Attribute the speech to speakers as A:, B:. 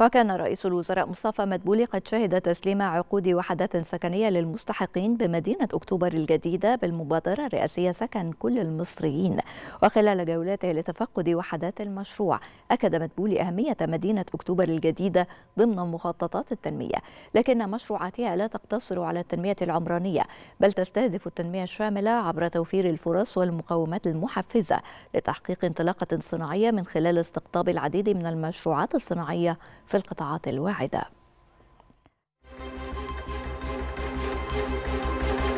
A: وكان رئيس الوزراء مصطفى مدبولي قد شهد تسليم عقود وحدات سكنية للمستحقين بمدينة أكتوبر الجديدة بالمبادرة الرئاسية سكن كل المصريين وخلال جولاته لتفقد وحدات المشروع أكد مدبولي أهمية مدينة أكتوبر الجديدة ضمن مخططات التنمية لكن مشروعاتها لا تقتصر على التنمية العمرانية بل تستهدف التنمية الشاملة عبر توفير الفرص والمقومات المحفزة لتحقيق انطلاقة صناعية من خلال استقطاب العديد من المشروعات الصناعية في القطاعات الواعده.